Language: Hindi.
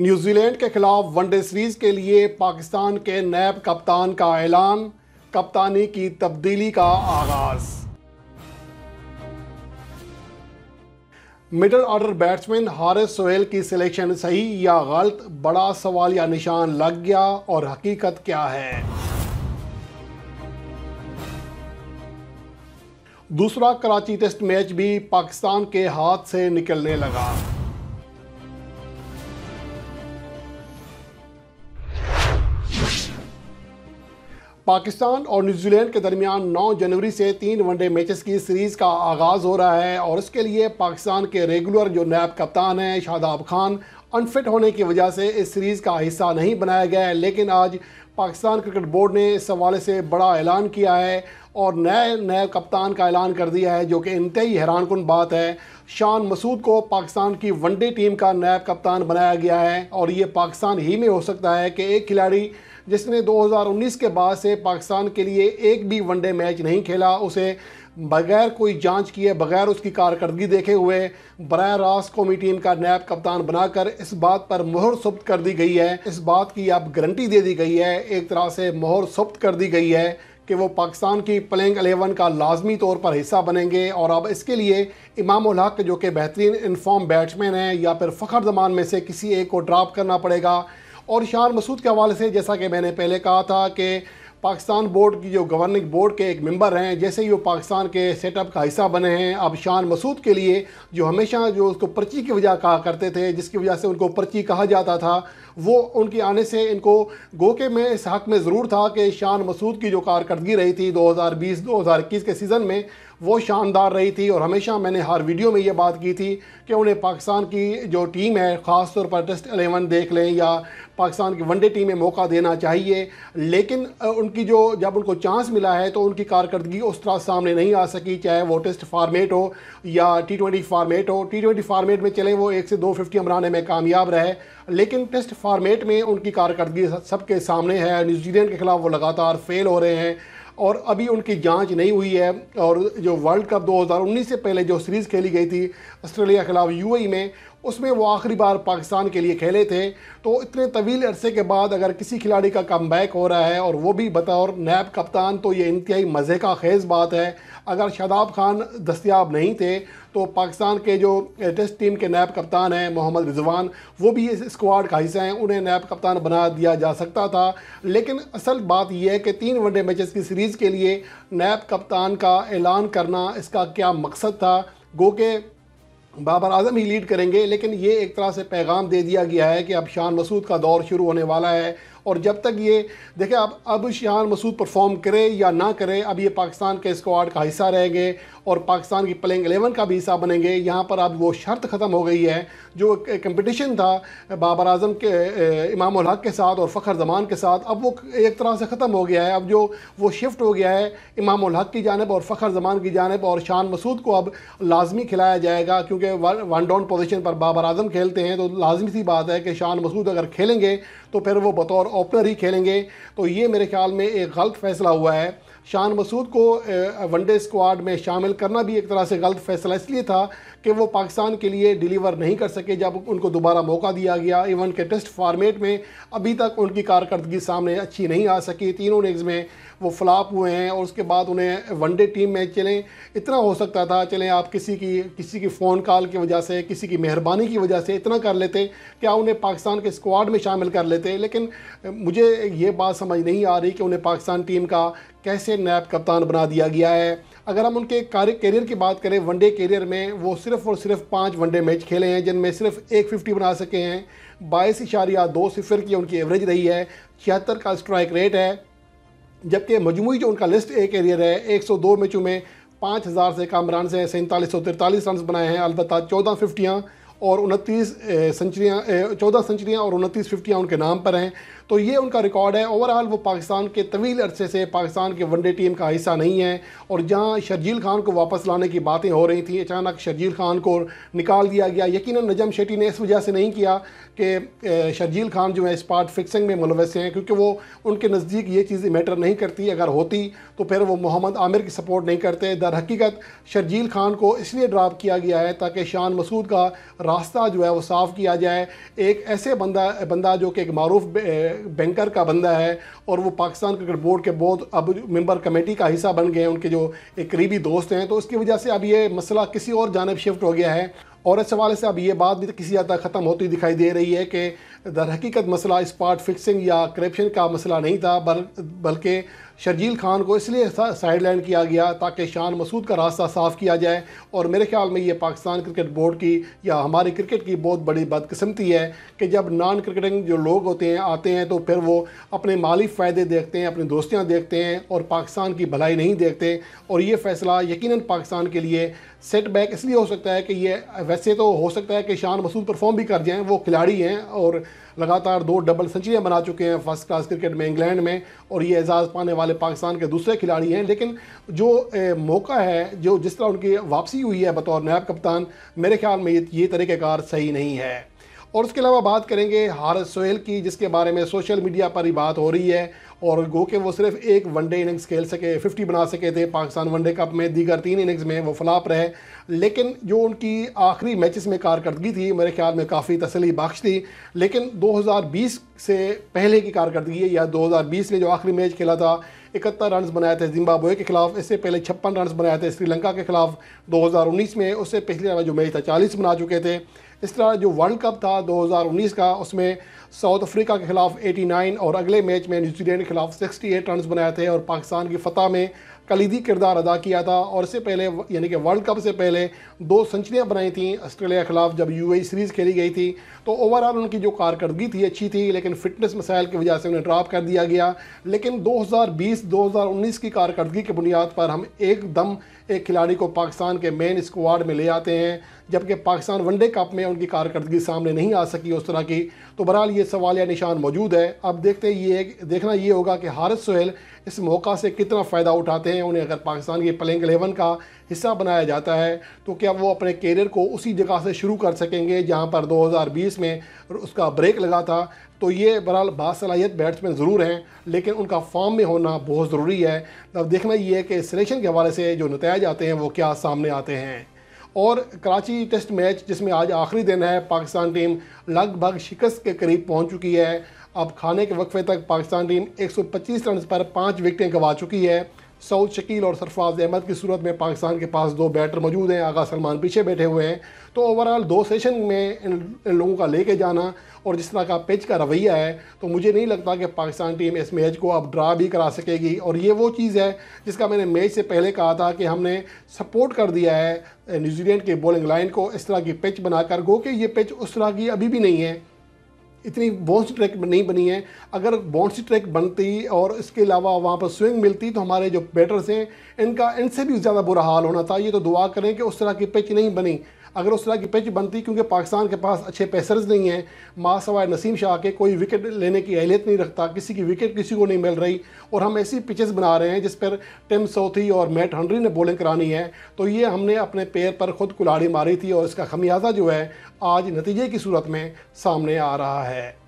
न्यूजीलैंड के खिलाफ वनडे सीरीज के लिए पाकिस्तान के नैब कप्तान का ऐलान कप्तानी की तब्दीली का आगाज middle order batsman Haris Sohail की सिलेक्शन सही या गलत बड़ा सवाल या निशान लग गया और हकीकत क्या है दूसरा कराची टेस्ट मैच भी पाकिस्तान के हाथ से निकलने लगा पाकिस्तान और न्यूजीलैंड के दरमियान 9 जनवरी से तीन वनडे मैचेस की सीरीज़ का आगाज़ हो रहा है और इसके लिए पाकिस्तान के रेगुलर जो नायब कप्तान हैं शादाब खान अनफिट होने की वजह से इस सीरीज़ का हिस्सा नहीं बनाया गया है लेकिन आज पाकिस्तान क्रिकेट बोर्ड ने इस हवाले से बड़ा ऐलान किया है और नए नए कप्तान का ऐलान कर दिया है जो कि इंतई हैरान कन बात है शान मसूद को पाकिस्तान की वनडे टीम का नायब कप्तान बनाया गया है और ये पाकिस्तान ही में हो सकता है कि एक खिलाड़ी जिसने 2019 के बाद से पाकिस्तान के लिए एक भी वनडे मैच नहीं खेला उसे बगैर कोई जांच किए बगैर उसकी कारकर्दगी देखे हुए बर रास्त कौमी टीम का नैब कप्तान बनाकर इस बात पर मोहर सुप्त कर दी गई है इस बात की अब गारंटी दे दी गई है एक तरह से मोहर सुप्त कर दी गई है कि वो पाकिस्तान की प्लेइंग एलेवन का लाजमी तौर पर हिस्सा बनेंगे और अब इसके लिए इमाम हक जो कि बेहतरीन इनफॉर्म बैट्समैन है या फिर फ़खर जमान में से किसी एक को ड्राप करना पड़ेगा और शान मसूद के हवाले से जैसा कि मैंने पहले कहा था कि पाकिस्तान बोर्ड की जो गवर्निंग बोर्ड के एक मेंबर हैं जैसे ही वो पाकिस्तान के सेटअप का हिस्सा बने हैं अब शान मसूद के लिए जो हमेशा जो उसको पर्ची की वजह कहा करते थे जिसकी वजह से उनको पर्ची कहा जाता था वो उनके आने से इनको गो के में इस हक़ में ज़रूर था कि शान मसूद की जो कारकर्दगी रही थी 2020-2021 के सीज़न में वो शानदार रही थी और हमेशा मैंने हर वीडियो में ये बात की थी कि उन्हें पाकिस्तान की जो टीम है ख़ास तौर पर टेस्ट एलेवन देख लें या पाकिस्तान की वनडे टीम में मौका देना चाहिए लेकिन उनकी जो जब उनको चांस मिला है तो उनकी कारकर्दगी उस तरह सामने नहीं आ सकी चाहे वो टेस्ट फार्मेट हो या टी ट्वेंटी फार्मेट हो टी ट्वेंटी फार्मेट में चलें वो एक से दो फिफ्टी हम में कामयाब रहे लेकिन टेस्ट फार्मेट में उनकी कारकर्दगी सबके सामने है न्यूजीलैंड के ख़िलाफ़ वो लगातार फेल हो रहे हैं और अभी उनकी जांच नहीं हुई है और जो वर्ल्ड कप 2019 से पहले जो सीरीज़ खेली गई थी ऑस्ट्रेलिया के खिलाफ यूएई e में उसमें वो आखिरी बार पाकिस्तान के लिए खेले थे तो इतने तवील अरसे के बाद अगर किसी खिलाड़ी का कम हो रहा है और वो भी बतौर नैब कप्तान तो ये इंतहाई मज़े का खेज़ बात है अगर शादाब खान दस्तियाब नहीं थे तो पाकिस्तान के जो टेस्ट टीम के नैब कप्तान हैं मोहम्मद रिजवान वो भी इस स्क्वाड का हिस्सा हैं उन्हें नैब कप्तान बना दिया जा सकता था लेकिन असल बात यह है कि तीन वनडे मैचेस की सीरीज़ के लिए नैब कप्तान का ऐलान करना इसका क्या मकसद था गो के बाबर आजम ही लीड करेंगे लेकिन ये एक तरह से पैगाम दे दिया गया है कि अब शान मसूद का दौर शुरू होने वाला है और जब तक ये देखें आप अब शान मसूद परफॉर्म करे या ना करे अब ये पाकिस्तान के स्क्वाड का हिस्सा रहेंगे और पाकिस्तान की प्लेइंग एलेवन का भी हिस्सा बनेंगे यहाँ पर अब वो शर्त ख़त्म हो गई है जो कंपटीशन था बाबर अजम के इमाम हक के साथ और फ़खर जमान के साथ अब वो एक तरह से ख़त्म हो गया है अब जो वो शिफ्ट हो गया है इमाम हक की जानब और फ़खर जमान की जानब और शान मसूद को अब लाजमी खिलाया जाएगा क्योंकि वन डाउन पोजिशन पर बाबर आजम खेलते हैं तो लाजमी सी बात है कि शान मसूद अगर खेलेंगे तो फिर वो बतौर ओपनर ही खेलेंगे तो ये मेरे ख्याल में एक गलत फैसला हुआ है शान मसूद को वनडे स्क्वाड में शामिल करना भी एक तरह से गलत फैसला इसलिए था कि वो पाकिस्तान के लिए डिलीवर नहीं कर सके जब उनको दोबारा मौका दिया गया इवन के टेस्ट फार्मेट में अभी तक उनकी कारकर्दगी सामने अच्छी नहीं आ सकी तीनों इनिंग्स में वो फ्लाप हुए हैं और उसके बाद उन्हें वनडे टीम में चलें इतना हो सकता था चलें आप किसी की किसी की फ़ोन कॉल की वजह से किसी की मेहरबानी की वजह से इतना कर लेते क्या उन्हें पाकिस्तान के स्क्वाड में शामिल कर लेते लेकिन मुझे ये बात समझ नहीं आ रही कि उन्हें पाकिस्तान टीम का कैसे नायब कप्तान बना दिया गया है अगर हम उनके कार्य कैरियर की बात करें वनडे कैरियर में वो सिर्फ और सिर्फ पाँच वनडे मैच खेले हैं जिनमें सिर्फ एक फिफ्टी बना सके हैं बाईस इशारिया दो सिफर की उनकी एवरेज रही है छिहत्तर का स्ट्राइक रेट है जबकि मजमू जो उनका लिस्ट ए कैरियर है एक सौ दो मैचों में पाँच हज़ार से कम रन से सैंतालीस सौ तिरतालीस रन बनाए हैं अलबत् चौदह फिफ्टियाँ और उनतीस सेंचुरियाँ चौदह सेंचुरियाँ और उनतीस फिफ्टियाँ उनके नाम पर हैं तो ये उनका रिकॉर्ड है ओवरऑल वो पाकिस्तान के तवील अरसे से पाकिस्तान के वनडे टीम का हिस्सा नहीं है और जहाँ शर्जील खान को वापस लाने की बातें हो रही थी अचानक शर्जील खान को निकाल दिया गया यकीन नजम शेट्टी ने इस वजह से नहीं किया कि शर्जील खान जो है स्पॉट फिक्सिंग में मुलवस हैं क्योंकि वो उनके नज़दीक ये चीज़ें मैटर नहीं करती अगर होती तो फिर वो मोहम्मद आमिर की सपोर्ट नहीं करते दर हकीकत शर्जील खान को इसलिए ड्राप किया गया है ताकि शान मसूद का रास्ता जो है वो साफ़ किया जाए एक ऐसे बंदा बंदा जो कि एक मरूफ बैंकर का बंदा है और वो पाकिस्तान क्रिकेट बोर्ड के बहुत अब मेंबर कमेटी का हिस्सा बन गए हैं उनके जो एक करीबी दोस्त हैं तो उसकी वजह से अब ये मसला किसी और जानब शिफ्ट हो गया है और इस हवाले से अब ये बात भी तो किसी हद तक ख़त्म होती दिखाई दे रही है कि दर हकीकत मसला स्पॉट फिक्सिंग या करप्शन का मसला नहीं था बल बल्कि शर्जील खान को इसलिए साइड लाइन किया गया ताकि शान मसूद का रास्ता साफ किया जाए और मेरे ख्याल में ये पाकिस्तान क्रिकेट बोर्ड की या हमारे क्रिकेट की बहुत बड़ी बदकस्मती है कि जब नॉन क्रिकेटिंग जो लोग होते हैं आते हैं तो फिर वो अपने माली फ़ायदे देखते हैं अपनी दोस्तियाँ देखते हैं और पाकिस्तान की भलाई नहीं देखते और ये फैसला यकीन पाकिस्तान के लिए सेटबैक इसलिए हो सकता है कि ये वैसे तो हो सकता है कि शान मसूद परफॉर्म भी कर जाएँ वो खिलाड़ी हैं और लगातार दो डबल सेंचुरियाँ बना चुके हैं फर्स्ट क्लास क्रिकेट में इंग्लैंड में और ये एजाज़ पाने वाले पाकिस्तान के दूसरे खिलाड़ी हैं लेकिन जो ए, मौका है जो जिस तरह उनकी वापसी हुई है बतौर नायब कप्तान मेरे ख्याल में ये ये तरीक़ाकार सही नहीं है और उसके अलावा बात करेंगे हारत सोहेल की जिसके बारे में सोशल मीडिया पर ही बात हो रही है और गो के वो सिर्फ एक वनडे इनिंग्स खेल सके 50 बना सके थे पाकिस्तान वनडे कप में दीगर तीन इनिंग्स में वो फ्लाप रहे लेकिन जो उनकी आखिरी मैचेस में कारकर्दगी थी मेरे ख्याल में काफ़ी तसली बख्श थी लेकिन 2020 से पहले की कारकर्दगी या 2020 में जो आखिरी मैच खेला था इकहत्तर रन बनाए थे जिम्बाब्वे के खिलाफ इससे पहले छप्पन रन बनाए थे श्रीलंका के खिलाफ 2019 में उससे पिछले जो मैच था चालीस बना चुके थे इस तरह जो वर्ल्ड कप था 2019 का उसमें साउथ अफ्रीका के खिलाफ 89 और अगले मैच में न्यूजीलैंड के खिलाफ 68 रन बनाए थे और पाकिस्तान की फतह में कलीदी किरदार अदा किया था और इससे पहले यानी कि वर्ल्ड कप से पहले दो सेंचुरियाँ बनाई थी ऑस्ट्रेलिया के खिलाफ जब यू सीरीज़ खेली गई थी तो ओवरऑल उनकी जो कारकर्दगी थी अच्छी थी लेकिन फिटनेस मसाइल की वजह से उन्हें ड्रॉप कर दिया गया लेकिन 2020-2019 की कारकर्दगी की बुनियाद पर हम एकदम एक खिलाड़ी को पाकिस्तान के मेन स्क्वाड में ले आते हैं जबकि पाकिस्तान वनडे कप में उनकी कारकर्दगी सामने नहीं आ सकी उस तरह की तो बहरहाल ये सवाल या निशान मौजूद है अब देखते ये देखना ये होगा कि हारिस सोहेल इस मौका से कितना फ़ायदा उठाते हैं उन्हें अगर पाकिस्तान के प्लेइंग एलेवन का हिस्सा बनाया जाता है तो क्या वो अपने कैरियर को उसी जगह से शुरू कर सकेंगे जहाँ पर 2020 में उसका ब्रेक लगा था तो ये बहरहाल बासलाहियत बैट्समैन ज़रूर हैं लेकिन उनका फॉर्म में होना बहुत ज़रूरी है अब देखना ये है कि सिलेक्शन के हवाले से जो नतज आते हैं वो क्या सामने आते हैं और कराची टेस्ट मैच जिसमें आज आखिरी दिन है पाकिस्तान टीम लगभग शिकस्त के करीब पहुंच चुकी है अब खाने के वक्फे तक पाकिस्तान टीम 125 रन पर पाँच विकटें गंवा चुकी है सऊद शकील और सरफराज अहमद की सूरत में पाकिस्तान के पास दो बैटर मौजूद हैं आगा सलमान पीछे बैठे हुए हैं तो ओवरऑल दो सेशन में इन, इन लोगों का लेके जाना और जिस तरह का पिच का रवैया है तो मुझे नहीं लगता कि पाकिस्तान टीम इस मैच को अब ड्रा भी करा सकेगी और ये वो चीज़ है जिसका मैंने मैच से पहले कहा था कि हमने सपोर्ट कर दिया है न्यूजीलैंड के बॉलिंग लाइन को इस तरह की पिच बनाकर गो कि ये पिच उस तरह की अभी भी नहीं है इतनी बॉन्स ट्रैक नहीं बनी है अगर बॉन्स ट्रैक बनती और इसके अलावा वहाँ पर स्विंग मिलती तो हमारे जो बैटर्स हैं इनका इनसे भी ज़्यादा बुरा हाल होना था ये तो दुआ करें कि उस तरह की पिच नहीं बनी अगर उस तरह की पिच बनती क्योंकि पाकिस्तान के पास अच्छे पेसर्स नहीं हैं माँ सवाए नसीम शाह के कोई विकेट लेने की अहलियत नहीं रखता किसी की विकेट किसी को नहीं मिल रही और हम ऐसी पिचेस बना रहे हैं जिस पर टिम सोथी और मैट हंड्री ने बॉलिंग करानी है तो ये हमने अपने पैर पर खुद कुलाड़ी मारी थी और इसका खमियाजा जो है आज नतीजे की सूरत में सामने आ रहा है